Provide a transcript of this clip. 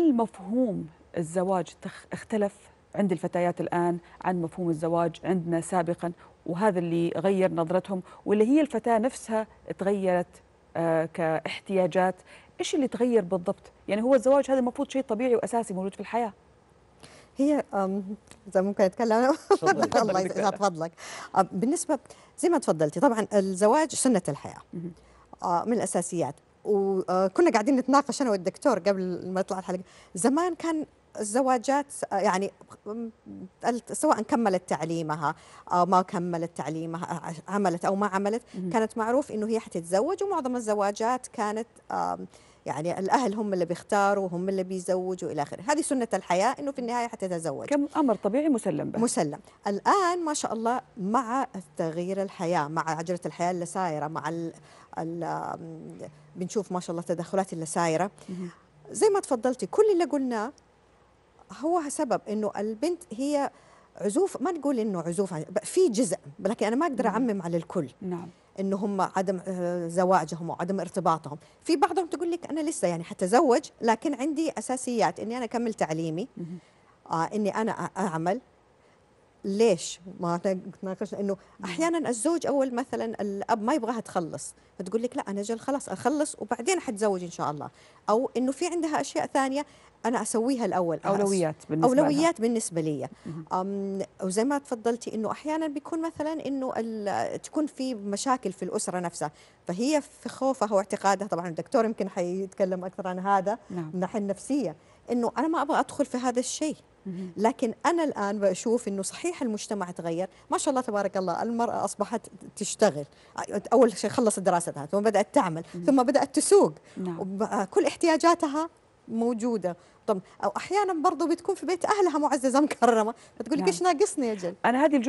هل مفهوم الزواج اختلف عند الفتيات الآن عن مفهوم الزواج عندنا سابقا وهذا اللي غير نظرتهم واللي هي الفتاة نفسها تغيرت آه، كاحتياجات إيش اللي تغير بالضبط يعني هو الزواج هذا المفروض شيء طبيعي وأساسي موجود في الحياة هي اذا ممكن اتكلم الله فضلك بالنسبه زي ما تفضلتي طبعا الزواج سنه الحياه آه، من الاساسيات وكنا قاعدين نتناقش انا والدكتور قبل ما يطلع الحلقه زمان كان الزواجات يعني سواء كملت تعليمها او ما كملت تعليمها عملت او ما عملت كانت معروف انه هي حتتزوج ومعظم الزواجات كانت يعني الاهل هم اللي بيختاروا هم اللي بيزوجوا الى اخره هذه سنه الحياه انه في النهايه حتتزوج كم امر طبيعي مسلم به مسلم الان ما شاء الله مع تغيير الحياه مع عجله الحياه اللي سايره مع ال ال بنشوف ما شاء الله التدخلات اللي سايره زي ما تفضلتي كل اللي قلناه هو سبب انه البنت هي عزوف ما نقول انه عزوف في جزء لكن انا ما اقدر اعمم على الكل نعم انه هم عدم آه، زواجهم وعدم ارتباطهم في بعضهم تقول لك انا لسه يعني حتزوج لكن عندي اساسيات اني انا اكمل تعليمي آه اني انا اعمل ليش ما تناقشنا انه نعم. احيانا الزوج اول مثلا الاب ما يبغاها تخلص فتقول لك لا انا اجل خلاص اخلص وبعدين حتزوج ان شاء الله او انه في عندها اشياء ثانيه انا اسويها الاول اولويات بالنسبه اولويات لها. بالنسبه لي وزي ما تفضلتي انه احيانا بيكون مثلا انه تكون في مشاكل في الاسره نفسها فهي في خوفها واعتقادها طبعا الدكتور يمكن حيتكلم اكثر عن هذا نعم. من الناحيه النفسيه انه انا ما ابغى ادخل في هذا الشيء لكن أنا الآن بشوف أنه صحيح المجتمع تغير ما شاء الله تبارك الله المرأة أصبحت تشتغل أول شيء خلصت دراستها ثم بدأت تعمل ثم بدأت تسوق نعم. آه، كل احتياجاتها موجوده طب او احيانا برضه بتكون في بيت اهلها معززه مكرمه فتقول لك نعم. ايش ناقصني اجل انا هذه الجمله